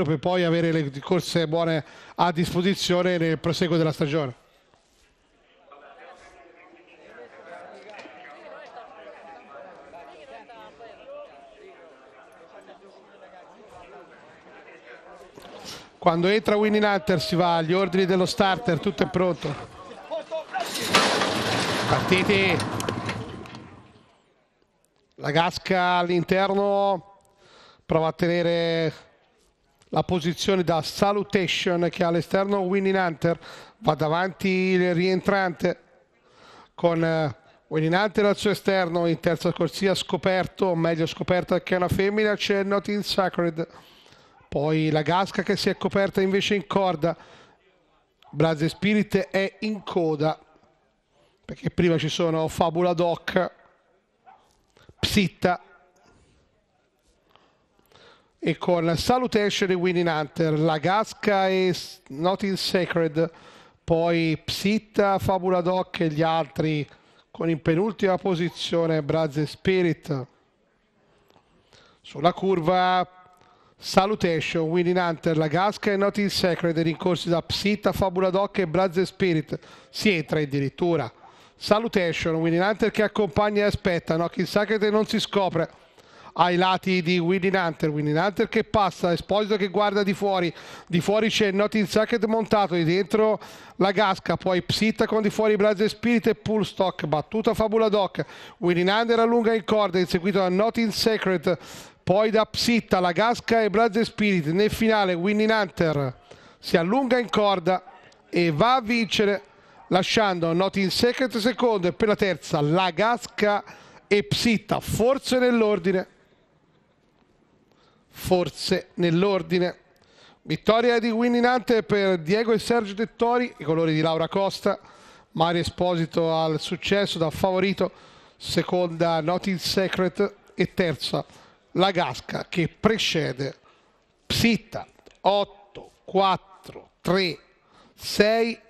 europeo per poi avere le corse buone a disposizione nel proseguo della stagione. Quando entra Winning Hunter si va agli ordini dello starter, tutto è pronto. Partiti. La Gasca all'interno prova a tenere la posizione da salutation che all'esterno Winning Hunter va davanti il rientrante con eh, Winning Hunter al suo esterno in terza corsia scoperto o meglio scoperta che è una femmina c'è Not in Sacred poi la Gasca che si è coperta invece in corda Braze Spirit è in coda perché prima ci sono Fabula Doc Psitta e con Salutation e Winning Hunter, La Gasca e Nothing Sacred, poi Psitta, Fabula Doc e gli altri con in penultima posizione e Spirit. Sulla curva Salutation, Winning Hunter, La Gasca e Nothing Sacred rincorsi da Psitta, Fabula Doc e e Spirit. Si entra addirittura. Salutation, Winning Hunter che accompagna e aspetta, Nothing Sacred non si scopre ai lati di Winning Hunter, Winning Hunter che passa, Esposito che guarda di fuori, di fuori c'è Notin Sacket montato, di dentro la Gasca, poi Psitta con di fuori Blaze Spirit e Pullstock, battuta Fabula Doc, Winning Hunter allunga in corda, inseguito da Notin Secret, poi da Psitta, la Gasca e Blaze Spirit, nel finale Winning Hunter si allunga in corda e va a vincere lasciando Not in Secret secondo e per la terza la Gasca e Psitta, forse nell'ordine forse nell'ordine. Vittoria di Nante per Diego e Sergio Dettori, i colori di Laura Costa, Mario Esposito al successo da favorito, seconda Nothing Secret e terza la Gasca che precede Psitta 8, 4, 3, 6